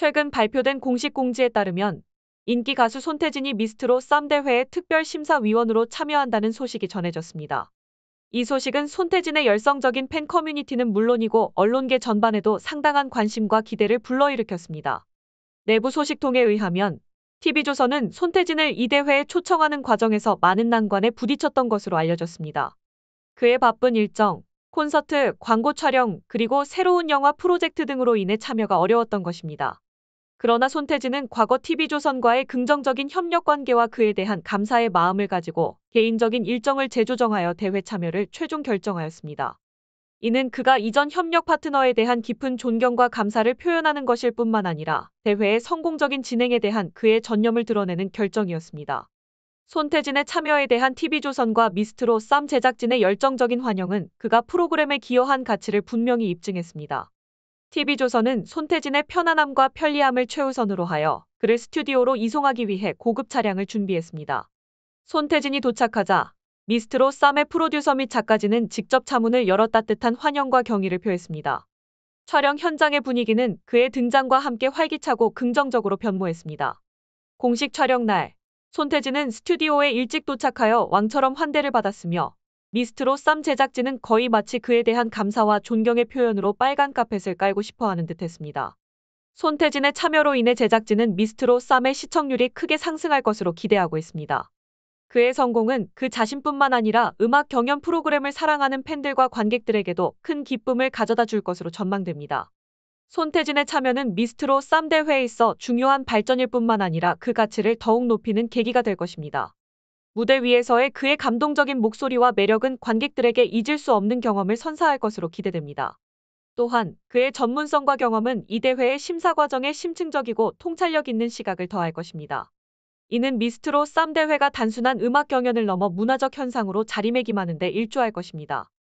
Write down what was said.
최근 발표된 공식 공지에 따르면 인기 가수 손태진이 미스트로 쌈대회에 특별 심사위원으로 참여한다는 소식이 전해졌습니다. 이 소식은 손태진의 열성적인 팬 커뮤니티는 물론이고 언론계 전반에도 상당한 관심과 기대를 불러일으켰습니다. 내부 소식통에 의하면 TV조선은 손태진을 이 대회에 초청하는 과정에서 많은 난관에 부딪혔던 것으로 알려졌습니다. 그의 바쁜 일정, 콘서트, 광고 촬영, 그리고 새로운 영화 프로젝트 등으로 인해 참여가 어려웠던 것입니다. 그러나 손태진은 과거 TV조선과의 긍정적인 협력 관계와 그에 대한 감사의 마음을 가지고 개인적인 일정을 재조정하여 대회 참여를 최종 결정하였습니다. 이는 그가 이전 협력 파트너에 대한 깊은 존경과 감사를 표현하는 것일 뿐만 아니라 대회의 성공적인 진행에 대한 그의 전념을 드러내는 결정이었습니다. 손태진의 참여에 대한 TV조선과 미스트로 쌈 제작진의 열정적인 환영은 그가 프로그램에 기여한 가치를 분명히 입증했습니다. TV조선은 손태진의 편안함과 편리함을 최우선으로 하여 그를 스튜디오로 이송하기 위해 고급 차량을 준비했습니다. 손태진이 도착하자 미스트로 쌈의 프로듀서 및 작가진은 직접 차문을 열어 따뜻한 환영과 경의를 표했습니다. 촬영 현장의 분위기는 그의 등장과 함께 활기차고 긍정적으로 변모했습니다. 공식 촬영 날, 손태진은 스튜디오에 일찍 도착하여 왕처럼 환대를 받았으며 미스트로 쌈 제작진은 거의 마치 그에 대한 감사와 존경의 표현으로 빨간 카펫을 깔고 싶어 하는 듯 했습니다. 손태진의 참여로 인해 제작진은 미스트로 쌈의 시청률이 크게 상승할 것으로 기대하고 있습니다. 그의 성공은 그 자신뿐만 아니라 음악 경연 프로그램을 사랑하는 팬들과 관객들에게도 큰 기쁨을 가져다 줄 것으로 전망됩니다. 손태진의 참여는 미스트로 쌈 대회에 있어 중요한 발전일 뿐만 아니라 그 가치를 더욱 높이는 계기가 될 것입니다. 무대 위에서의 그의 감동적인 목소리와 매력은 관객들에게 잊을 수 없는 경험을 선사할 것으로 기대됩니다. 또한 그의 전문성과 경험은 이 대회의 심사 과정에 심층적이고 통찰력 있는 시각을 더할 것입니다. 이는 미스트로 쌈 대회가 단순한 음악 경연을 넘어 문화적 현상으로 자리매김하는 데 일조할 것입니다.